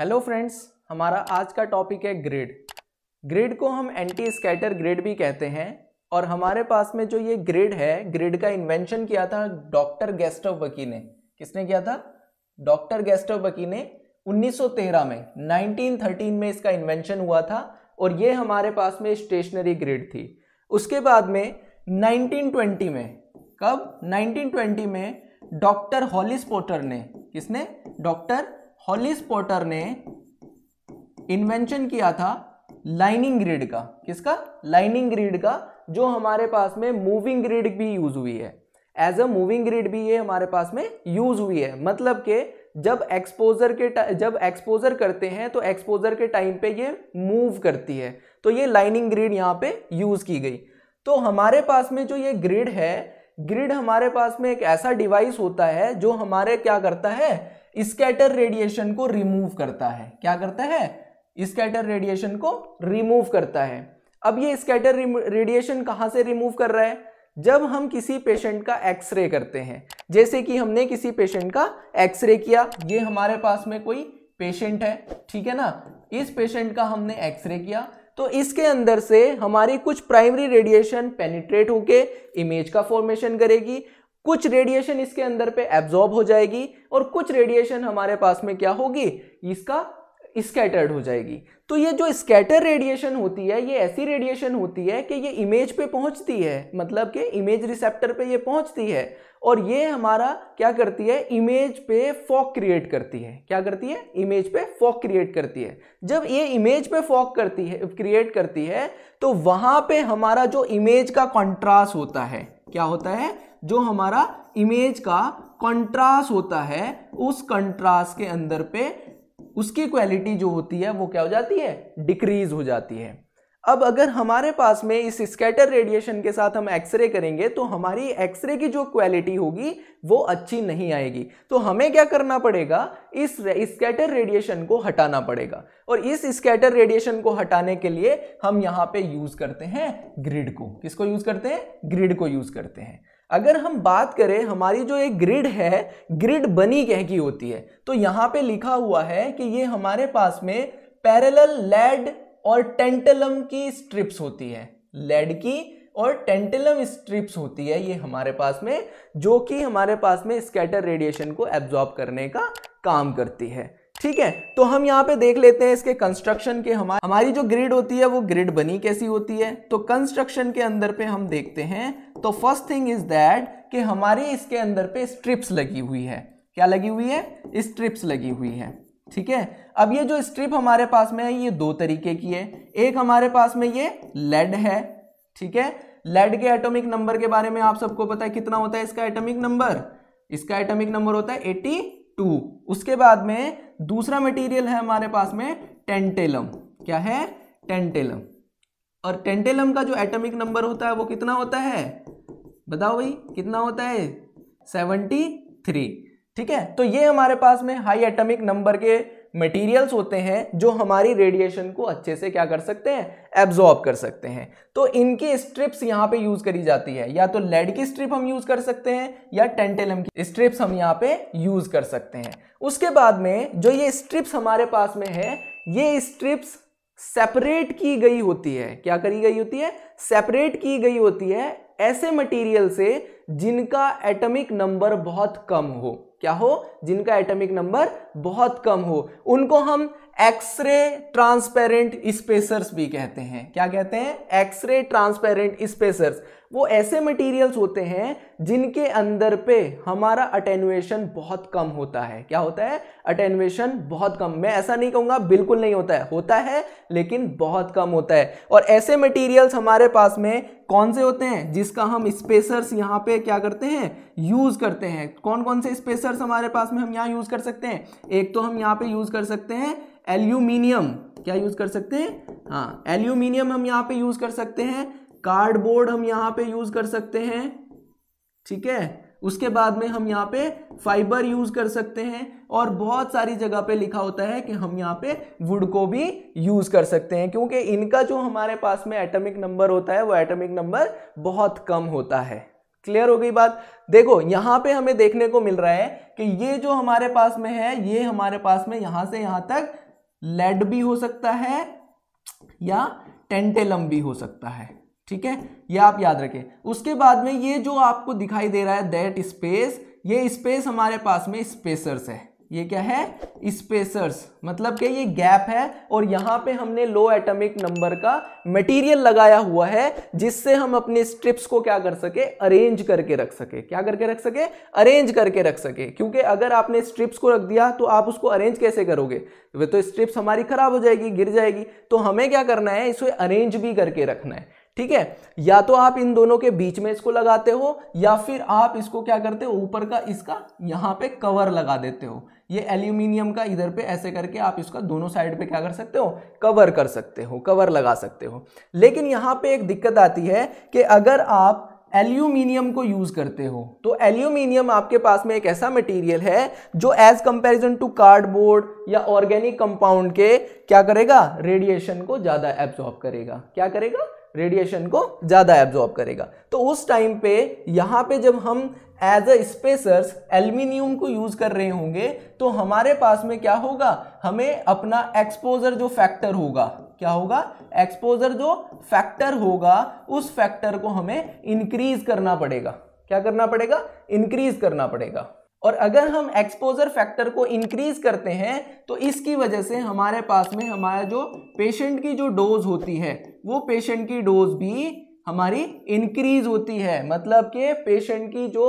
Hello friends हमारा आज का टॉपिक है ग्रिड ग्रिड को हम एंटी स्कैटर ग्रिड भी कहते हैं और हमारे पास में जो ये ग्रिड है ग्रिड का इन्वेंशन किया था डॉक्टर ऑफ़ वकी ने किसने किया था डॉक्टर ऑफ़ वकी ने 1913 में 1913 में इसका इन्वेंशन हुआ था और ये हमारे पास में स्टेशनरी ग्रिड थी उसके बाद में नाइनटीन में कब नाइनटीन में डॉक्टर हॉलिस पोटर ने किसने डॉक्टर हॉलिस पोर्टर ने इन्वेंशन किया था लाइनिंग ग्रिड का किसका लाइनिंग ग्रिड का जो हमारे पास में मूविंग ग्रिड भी यूज हुई है एज अ मूविंग ग्रिड भी ये हमारे पास में यूज हुई है मतलब के जब एक्सपोजर के जब एक्सपोजर करते हैं तो एक्सपोजर के टाइम पे ये मूव करती है तो ये लाइनिंग ग्रिड यहाँ पे यूज की गई तो हमारे पास में जो ये ग्रिड है ग्रिड हमारे पास में एक ऐसा डिवाइस होता है जो हमारे क्या करता है स्कैटर रेडिएशन को रिमूव करता है क्या करता है स्कैटर रेडिएशन को रिमूव करता है अब ये स्कैटर रेडिएशन कहाँ से रिमूव कर रहा है जब हम किसी पेशेंट का एक्सरे करते हैं जैसे कि हमने किसी पेशेंट का एक्सरे किया ये हमारे पास में कोई पेशेंट है ठीक है ना इस पेशेंट का हमने एक्सरे किया तो इसके अंदर से हमारी कुछ प्राइमरी रेडिएशन पेनिट्रेट होके इमेज का फॉर्मेशन करेगी कुछ रेडिएशन इसके अंदर पे एब्जॉर्ब हो जाएगी और कुछ रेडिएशन हमारे पास में क्या होगी इसका स्कैटर्ड हो जाएगी तो ये जो स्कैटर रेडिएशन होती है ये ऐसी रेडिएशन होती है कि ये इमेज पे पहुंचती है मतलब कि इमेज रिसेप्टर पे ये पहुंचती है और ये हमारा क्या करती है इमेज पे फॉक क्रिएट करती है क्या करती है इमेज पे फॉक क्रिएट करती है जब ये इमेज पे फॉक करती है क्रिएट करती है तो वहां पे हमारा जो इमेज का कॉन्ट्रास्ट होता है क्या होता है जो हमारा इमेज का कंट्रास्ट होता है उस कंट्रास्ट के अंदर पे उसकी क्वालिटी जो होती है वो क्या हो जाती है डिक्रीज हो जाती है अब अगर हमारे पास में इस स्कैटर रेडिएशन के साथ हम एक्सरे करेंगे तो हमारी एक्सरे की जो क्वालिटी होगी वो अच्छी नहीं आएगी तो हमें क्या करना पड़ेगा इस स्कैटर रेडिएशन को हटाना पड़ेगा और इस स्कैटर रेडिएशन को हटाने के लिए हम यहाँ पे यूज़ करते हैं ग्रिड को किसको यूज़ करते हैं ग्रिड को यूज़ करते हैं अगर हम बात करें हमारी जो एक ग्रिड है ग्रिड बनी कह की होती है तो यहाँ पे लिखा हुआ है कि ये हमारे पास में पैरेलल लेड और टेंटलम की स्ट्रिप्स होती है लेड की और टेंटलम स्ट्रिप्स होती है ये हमारे पास में जो कि हमारे पास में स्कैटर रेडिएशन को एब्जॉर्ब करने का काम करती है ठीक है तो हम यहाँ पे देख लेते हैं इसके कंस्ट्रक्शन के हमारे हमारी जो ग्रिड होती है वो ग्रिड बनी कैसी होती है तो कंस्ट्रक्शन के अंदर पे हम देखते हैं तो फर्स्ट थिंग इज दैट कि हमारे इसके अंदर पे स्ट्रिप्स लगी हुई है क्या लगी हुई है स्ट्रिप्स लगी हुई है ठीक है अब ये जो स्ट्रिप हमारे पास में है ये दो तरीके की है एक हमारे पास में ये लेड है ठीक है लेड के एटॉमिक नंबर के बारे में आप सबको पता है कितना होता है इसका एटॉमिक नंबर इसका एटॉमिक नंबर होता है 82 उसके बाद में दूसरा मटेरियल है हमारे पास में टेंटेलम क्या है टेंटेलम और टेंटेलम का जो एटॉमिक नंबर होता है वो कितना होता है बताओ भाई कितना होता है सेवनटी थ्री ठीक है तो ये हमारे पास में हाई एटॉमिक नंबर के मटेरियल्स होते हैं जो हमारी रेडिएशन को अच्छे से क्या कर सकते हैं एब्जॉर्ब कर सकते हैं तो इनकी स्ट्रिप्स यहाँ पे यूज करी जाती है या तो लेड की स्ट्रिप हम यूज कर सकते हैं या टेंटेलम की स्ट्रिप्स हम यहाँ पे यूज कर सकते हैं उसके बाद में जो ये स्ट्रिप्स हमारे पास में है ये स्ट्रिप्स सेपरेट की गई होती है क्या करी गई होती है सेपरेट की गई होती है ऐसे मटेरियल से जिनका एटॉमिक नंबर बहुत कम हो क्या हो जिनका एटॉमिक नंबर बहुत कम हो उनको हम एक्सरे ट्रांसपेरेंट स्पेसर्स भी कहते हैं क्या कहते हैं एक्सरे ट्रांसपेरेंट स्पेसर्स वो ऐसे मटेरियल्स होते हैं जिनके अंदर पे हमारा अटेनुएशन बहुत कम होता है क्या होता है अटेनुएशन बहुत कम मैं ऐसा नहीं कहूंगा बिल्कुल नहीं होता है होता है लेकिन बहुत कम होता है और ऐसे मटेरियल्स हमारे पास में कौन से होते हैं जिसका हम स्पेसर्स यहाँ पे क्या करते हैं यूज़ करते हैं कौन कौन से स्पेसर मेटल्स हमारे पास में हम यहाँ यूज कर सकते हैं एक तो हम यहाँ पे यूज कर सकते हैं एल्यूमिनियम क्या यूज कर सकते हैं हाँ एल्यूमिनियम हम यहाँ पे यूज कर सकते हैं कार्डबोर्ड हम यहाँ पे यूज कर सकते हैं ठीक है उसके बाद में हम यहाँ पे फाइबर यूज कर सकते हैं और बहुत सारी जगह पे लिखा होता है कि हम यहाँ पे वुड को भी यूज कर सकते हैं क्योंकि इनका जो हमारे पास में एटॉमिक नंबर होता है वो एटॉमिक नंबर बहुत कम होता है क्लियर हो गई बात देखो यहां पे हमें देखने को मिल रहा है कि ये जो हमारे पास में है ये हमारे पास में यहां से यहां तक लेड भी हो सकता है या टेंटेलम भी हो सकता है ठीक है ये आप याद रखें उसके बाद में ये जो आपको दिखाई दे रहा है दैट स्पेस ये स्पेस हमारे पास में स्पेसर्स है ये क्या है स्पेसर्स मतलब कि ये गैप है और यहाँ पे हमने लो एटॉमिक नंबर का मटेरियल लगाया हुआ है जिससे हम अपने स्ट्रिप्स को क्या कर सके अरेंज करके रख सके क्या करके रख सके अरेंज करके रख सके क्योंकि अगर आपने स्ट्रिप्स को रख दिया तो आप उसको अरेंज कैसे करोगे वे तो स्ट्रिप्स तो हमारी खराब हो जाएगी गिर जाएगी तो हमें क्या करना है इसे अरेंज भी करके रखना है ठीक है या तो आप इन दोनों के बीच में इसको लगाते हो या फिर आप इसको क्या करते हो ऊपर का इसका यहाँ पे कवर लगा देते हो ये एल्यूमिनियम का इधर पे ऐसे करके आप इसका दोनों साइड पे क्या कर सकते हो कवर कर सकते हो कवर लगा सकते हो लेकिन यहाँ पे एक दिक्कत आती है कि अगर आप एल्यूमिनियम को यूज़ करते हो तो एल्यूमिनियम आपके पास में एक ऐसा मटेरियल है जो एज कंपैरिजन टू कार्डबोर्ड या ऑर्गेनिक कंपाउंड के क्या करेगा रेडिएशन को ज़्यादा एब्जॉर्ब करेगा क्या करेगा रेडिएशन को ज़्यादा एब्जॉर्ब करेगा तो उस टाइम पे यहाँ पे जब हम एज अ स्पेसर्स एल्यूमिनियम को यूज़ कर रहे होंगे तो हमारे पास में क्या होगा हमें अपना एक्सपोजर जो फैक्टर होगा क्या होगा एक्सपोजर जो फैक्टर होगा उस फैक्टर को हमें इंक्रीज करना पड़ेगा क्या करना पड़ेगा इंक्रीज करना पड़ेगा और अगर हम एक्सपोजर फैक्टर को इंक्रीज करते हैं तो इसकी वजह से हमारे पास में हमारा जो पेशेंट की जो डोज होती है वो पेशेंट की डोज भी हमारी इंक्रीज होती है मतलब कि पेशेंट की जो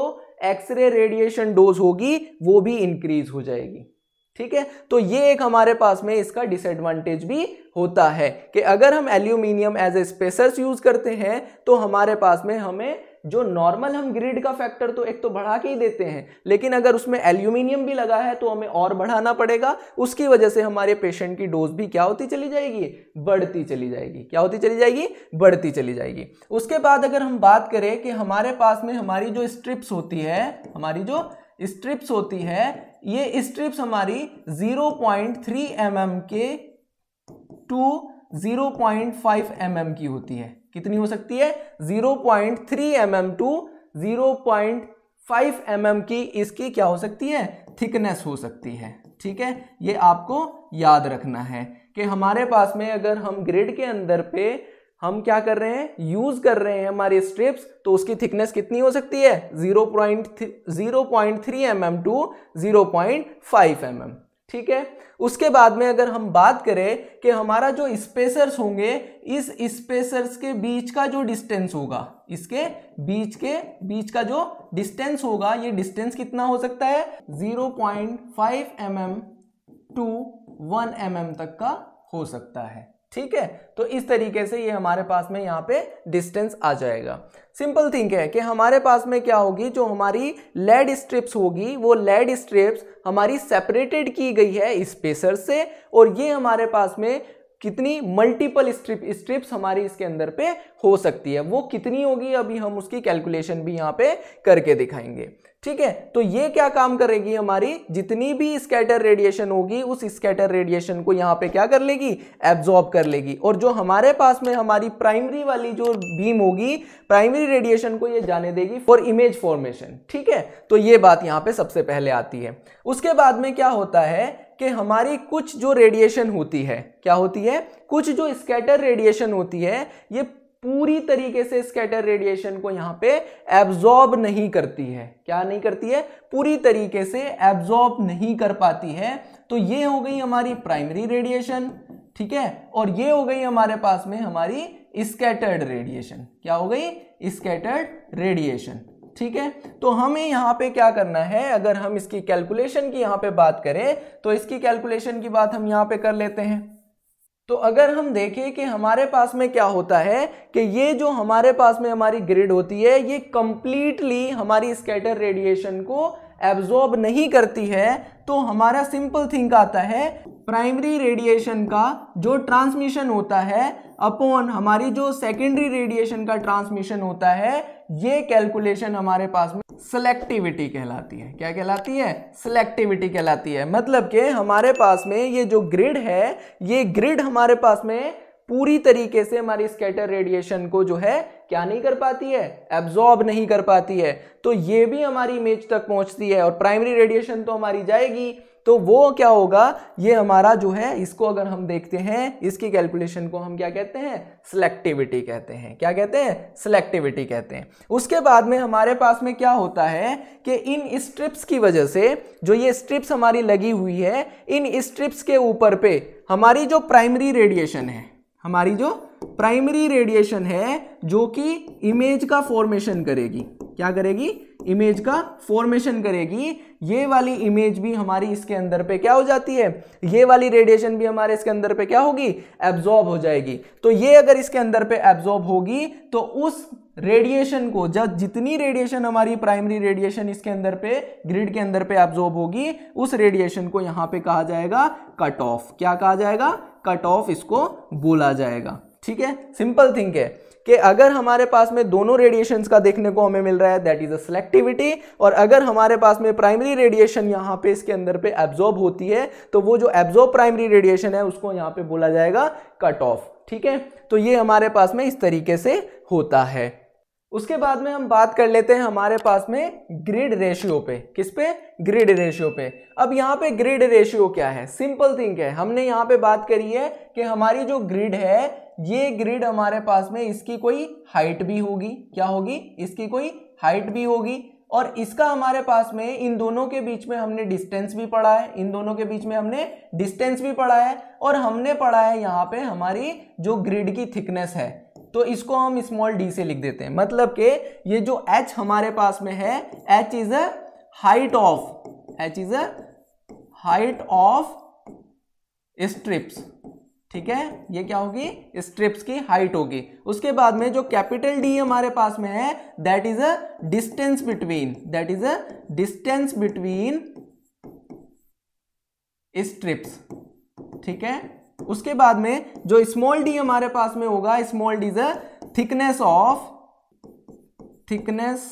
एक्सरे रेडिएशन डोज होगी वो भी इंक्रीज हो जाएगी ठीक है तो ये एक हमारे पास में इसका डिसएडवांटेज भी होता है कि अगर हम aluminium as a spacers use करते हैं तो हमारे पास में हमें जो नॉर्मल हम ग्रिड का फैक्टर तो एक तो बढ़ा के ही देते हैं लेकिन अगर उसमें एल्यूमिनियम भी लगा है तो हमें और बढ़ाना पड़ेगा उसकी वजह से हमारे पेशेंट की डोज भी क्या होती चली जाएगी बढ़ती चली जाएगी क्या होती चली जाएगी बढ़ती चली जाएगी उसके बाद अगर हम बात करें कि हमारे पास में हमारी जो स्ट्रिप्स होती है हमारी जो स्ट्रिप्स होती है ये स्ट्रिप्स हमारी 0.3 पॉइंट mm के टू 0.5 पॉइंट mm की होती है कितनी हो सकती है 0.3 point mm to 0.5 point mm की इसकी क्या हो सकती है थिकनेस हो सकती है ठीक है ये आपको याद रखना है कि हमारे पास में अगर हम ग्रिड के अंदर पे हम क्या कर रहे हैं यूज कर रहे हैं हमारे स्ट्रिप्स तो उसकी थिकनेस कितनी हो सकती है zero point three M to 0.5 point mm. ठीक है उसके बाद में अगर हम बात करें कि हमारा जो स्पेसर्स होंगे इस स्पेसर्स के बीच का जो डिस्टेंस होगा इसके बीच के बीच का जो डिस्टेंस होगा ये डिस्टेंस कितना हो सकता है 0.5 point five M M to one M M तक का हो सकता है ठीक है तो इस तरीके से ये हमारे पास में यहाँ पे डिस्टेंस आ जाएगा सिंपल थिंग है कि हमारे पास में क्या होगी जो हमारी लेड स्ट्रिप्स होगी वो लेड स्ट्रिप्स हमारी सेपरेटेड की गई है स्पेसर से और ये हमारे पास में कितनी मल्टीपल स्ट्रिप स्ट्रिप्स हमारी इसके अंदर पे हो सकती है वो कितनी होगी अभी हम उसकी कैलकुलेशन भी यहाँ पे करके दिखाएंगे ठीक है तो ये क्या काम करेगी हमारी जितनी भी स्कैटर रेडिएशन होगी उस स्कैटर रेडिएशन को यहां पे क्या कर लेगी एब्जॉर्ब कर लेगी और जो हमारे पास में हमारी प्राइमरी वाली जो बीम होगी प्राइमरी रेडिएशन को ये जाने देगी फॉर इमेज फॉर्मेशन ठीक है तो ये बात यहां पे सबसे पहले आती है उसके बाद में क्या होता है कि हमारी कुछ जो रेडिएशन होती है क्या होती है कुछ जो स्कैटर रेडिएशन होती है ये पूरी तरीके से स्कैटर रेडिएशन को यहां पे एब्जॉर्ब नहीं करती है क्या नहीं करती है पूरी तरीके से एब्जॉर्ब नहीं कर पाती है तो ये हो गई हमारी प्राइमरी रेडिएशन ठीक है और ये हो गई हमारे पास में हमारी स्कैटर्ड रेडिएशन क्या हो गई स्कैटर्ड रेडिएशन ठीक है तो हमें यहाँ पे क्या करना है अगर हम इसकी कैलकुलेशन की यहाँ पे बात करें तो इसकी कैलकुलेशन की बात हम यहाँ पे कर लेते हैं तो अगर हम देखें कि हमारे पास में क्या होता है कि ये जो हमारे पास में हमारी ग्रिड होती है ये कंप्लीटली हमारी स्कैटर रेडिएशन को एब्जॉर्ब नहीं करती है तो हमारा सिंपल थिंक आता है प्राइमरी रेडिएशन का जो ट्रांसमिशन होता है अपॉन हमारी जो सेकेंडरी रेडिएशन का ट्रांसमिशन होता है ये कैलकुलेशन हमारे पास में सेलेक्टिविटी कहलाती है क्या कहलाती है सेलेक्टिविटी कहलाती है मतलब के हमारे पास में ये जो ग्रिड है ये ग्रिड हमारे पास में पूरी तरीके से हमारी स्केटर रेडिएशन को जो है क्या नहीं कर पाती है एब्जॉर्ब नहीं कर पाती है तो ये भी हमारी इमेज तक पहुंचती है और प्राइमरी रेडिएशन तो हमारी जाएगी तो वो क्या होगा ये हमारा जो है इसको अगर हम देखते हैं इसकी कैलकुलेशन को हम क्या कहते हैं सिलेक्टिविटी कहते हैं क्या कहते हैं सिलेक्टिविटी कहते हैं उसके बाद में हमारे पास में क्या होता है कि इन स्ट्रिप्स की वजह से जो ये स्ट्रिप्स हमारी लगी हुई है इन स्ट्रिप्स के ऊपर पे हमारी जो प्राइमरी रेडिएशन है हमारी जो प्राइमरी रेडिएशन है जो कि इमेज का फॉर्मेशन करेगी क्या करेगी इमेज का फॉर्मेशन करेगी ये वाली इमेज भी हमारी इसके अंदर पे क्या हो जाती है ये वाली रेडिएशन भी हमारे इसके अंदर पे क्या होगी एब्जॉर्ब हो जाएगी तो ये अगर इसके अंदर पे एब्जॉर्ब होगी तो उस रेडिएशन को जब जितनी रेडिएशन हमारी प्राइमरी रेडिएशन इसके अंदर पे ग्रिड के अंदर पे एब्जॉर्ब होगी उस रेडिएशन को यहां पे कहा जाएगा कट ऑफ क्या कहा जाएगा कट ऑफ इसको बोला जाएगा ठीक है सिंपल थिंक है कि अगर हमारे पास में दोनों रेडिएशन का देखने को हमें मिल रहा है दैट इज अ सेलेक्टिविटी और अगर हमारे पास में प्राइमरी रेडिएशन यहाँ पे इसके अंदर पे एब्जॉर्ब होती है तो वो जो एब्जॉर्ब प्राइमरी रेडिएशन है उसको यहाँ पे बोला जाएगा कट ऑफ ठीक है तो ये हमारे पास में इस तरीके से होता है उसके बाद में हम बात कर लेते हैं हमारे पास में ग्रिड रेशियो पे किस पे ग्रिड रेशियो पे अब यहाँ पे ग्रिड रेशियो क्या है सिंपल थिंग है हमने यहाँ पे बात करी है कि हमारी जो ग्रिड है ये ग्रिड हमारे पास में इसकी कोई हाइट भी होगी क्या होगी इसकी कोई हाइट भी होगी और इसका हमारे पास में इन दोनों के बीच में हमने डिस्टेंस भी पढ़ा है इन दोनों के बीच में हमने डिस्टेंस भी पढ़ा है और हमने पढ़ा है यहाँ पे हमारी जो ग्रिड की थिकनेस है तो इसको हम स्मॉल डी से लिख देते हैं मतलब के ये जो एच हमारे पास में है H is a height of H is a height of strips ठीक है ये क्या होगी स्ट्रिप्स की हाइट होगी उसके बाद में जो कैपिटल डी हमारे पास में है that is a distance between that is a distance between strips ठीक है उसके बाद में जो स्मॉल डी हमारे पास में होगा small D is a thickness of thickness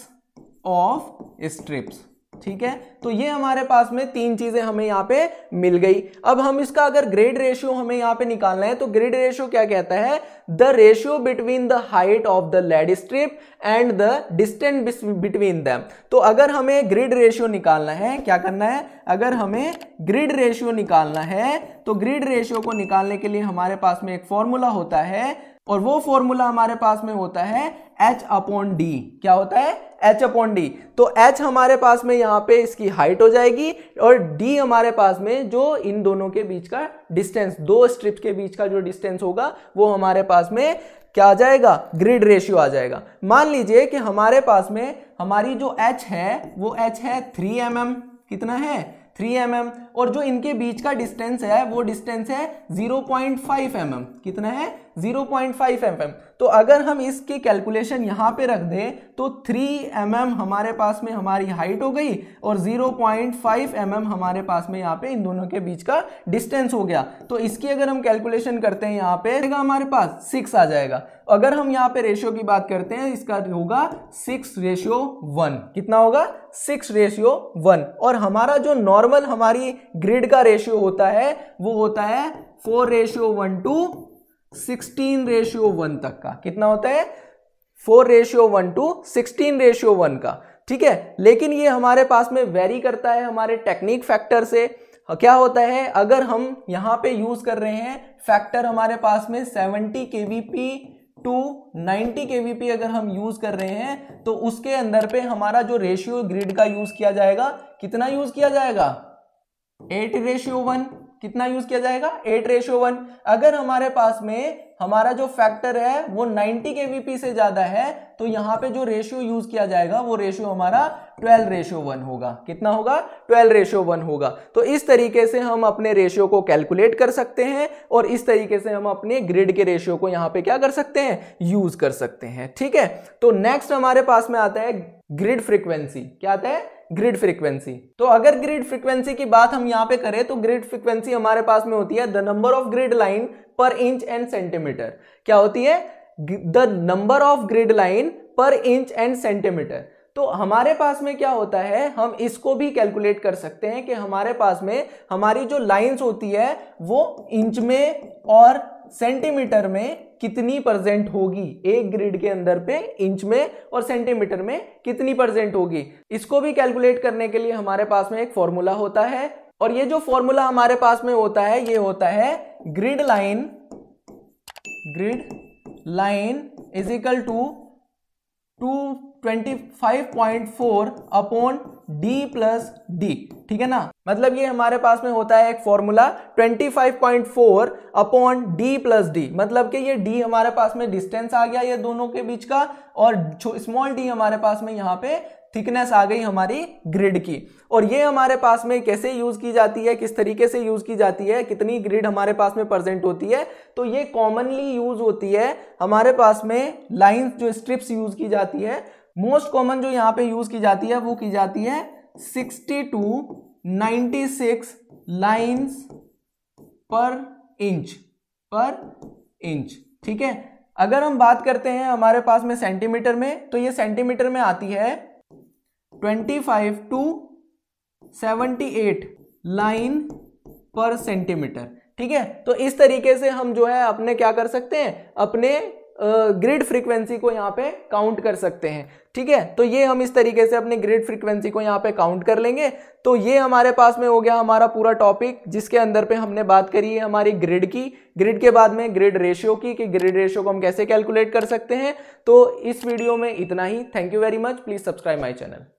of strips ठीक है तो ये हमारे पास में तीन चीजें हमें यहाँ पे मिल गई अब हम इसका अगर ग्रेड रेशियो हमें यहाँ पे निकालना है तो ग्रेड रेशियो क्या कहता है the ratio between the height of the lead strip and the distance between them तो अगर हमें ग्रिड रेशियो निकालना है क्या करना है अगर हमें ग्रिड रेशियो निकालना है तो ग्रिड रेशियो को निकालने के लिए हमारे पास में एक फॉर्मूला होता है और वो फॉर्मूला हमारे पास में होता है एच अपॉन डी क्या होता है एच अपॉन डी तो एच हमारे पास में यहाँ पे इसकी हाइट हो जाएगी और डी हमारे पास में जो इन दोनों के बीच का डिस्टेंस दो स्ट्रिप्स के बीच का जो डिस्टेंस होगा वो हमारे पास में क्या आ जाएगा ग्रिड रेशियो आ जाएगा मान लीजिए कि हमारे पास में हमारी जो एच है वो एच है थ्री एम mm, कितना है थ्री एम mm, और जो इनके बीच का डिस्टेंस है वो डिस्टेंस है zero point five M M कितना है zero point five M M तो अगर हम इसकी कैलकुलेशन यहाँ पे रख दें तो 3 एम mm हमारे पास में हमारी हाइट हो गई और 0.5 पॉइंट mm हमारे पास में यहाँ पे इन दोनों के बीच का डिस्टेंस हो गया तो इसकी अगर हम कैलकुलेशन करते हैं यहाँ पे हमारे पास सिक्स आ जाएगा अगर हम यहाँ पे रेशियो की बात करते हैं इसका होगा सिक्स रेशियो वन कितना होगा सिक्स रेशियो वन और हमारा जो नॉर्मल हमारी ग्रिड का रेशियो होता है वो होता है four ratio one to sixteen ratio one तक का कितना होता है four ratio one to sixteen ratio one का ठीक है लेकिन ये हमारे पास में वेरी करता है हमारे टेक्निक फैक्टर से क्या होता है अगर हम यहां पे यूज कर रहे हैं फैक्टर हमारे पास में वी पी टू नाइनटी के वीपी अगर हम यूज कर रहे हैं तो उसके अंदर पे हमारा जो रेशियो ग्रिड का यूज किया जाएगा कितना यूज किया जाएगा एट रेशियो वन कितना यूज किया जाएगा एट रेशियो वन अगर हमारे पास में हमारा जो फैक्टर है वो 90 वीपी से ज्यादा है तो यहाँ पे जो रेशियो यूज किया जाएगा वो रेशियो हमारा 12 रेशियो वन होगा कितना होगा 12 रेशियो वन होगा तो इस तरीके से हम अपने रेशियो को कैलकुलेट कर सकते हैं और इस तरीके से हम अपने ग्रिड के रेशियो को यहाँ पे क्या कर सकते हैं यूज कर सकते हैं ठीक है तो नेक्स्ट हमारे पास में आता है ग्रिड फ्रिक्वेंसी क्या आता है ग्रिड फ्रीक्वेंसी तो अगर ग्रिड फ्रीक्वेंसी की बात हम यहाँ पे करें तो ग्रिड फ्रीक्वेंसी हमारे पास में होती है the number of grid line per inch and centimetre क्या होती है the number of grid line per inch and centimetre तो हमारे पास में क्या होता है हम इसको भी कैलकुलेट कर सकते हैं कि हमारे पास में हमारी जो लाइंस होती है वो इंच में और सेंटीमीटर में कितनी परसेंट होगी एक ग्रिड के अंदर पे इंच में और सेंटीमीटर में कितनी परसेंट होगी इसको भी कैलकुलेट करने के लिए हमारे पास में एक फॉर्मूला होता है और ये जो फॉर्मूला हमारे पास में होता है ये होता है grid line grid line is equal to to 25.4 upon d plus D ठीक है ना मतलब ये हमारे पास में होता है एक formula 25.4 upon d plus D मतलब कि ये d हमारे पास में डिस्टेंस आ गया ये दोनों के बीच का और स्मॉल d हमारे पास में यहाँ पे थिकनेस आ गई हमारी ग्रिड की और ये हमारे पास में कैसे यूज की जाती है किस तरीके से यूज की जाती है कितनी ग्रिड हमारे पास में प्रेजेंट होती है तो ये कॉमनली यूज होती है हमारे पास में लाइंस जो स्ट्रिप्स यूज की जाती है मोस्ट कॉमन जो यहाँ पे यूज की जाती है वो की जाती है sixty to ninety six lines per inch per inch ठीक है अगर हम बात करते हैं हमारे पास में सेंटीमीटर में तो ये सेंटीमीटर में आती है twenty five to seventy eight line per centimetre ठीक है तो इस तरीके से हम जो है अपने क्या कर सकते हैं अपने ग्रिड uh, फ्रीक्वेंसी को यहाँ पे काउंट कर सकते हैं ठीक है तो ये हम इस तरीके से अपने ग्रिड फ्रीक्वेंसी को यहाँ पे काउंट कर लेंगे तो ये हमारे पास में हो गया हमारा पूरा टॉपिक जिसके अंदर पे हमने बात करी है हमारी ग्रिड की ग्रिड के बाद में ग्रिड रेशियो की कि ग्रिड रेशियो को हम कैसे कैलकुलेट कर सकते हैं तो इस वीडियो में इतना ही thank you very much please subscribe my channel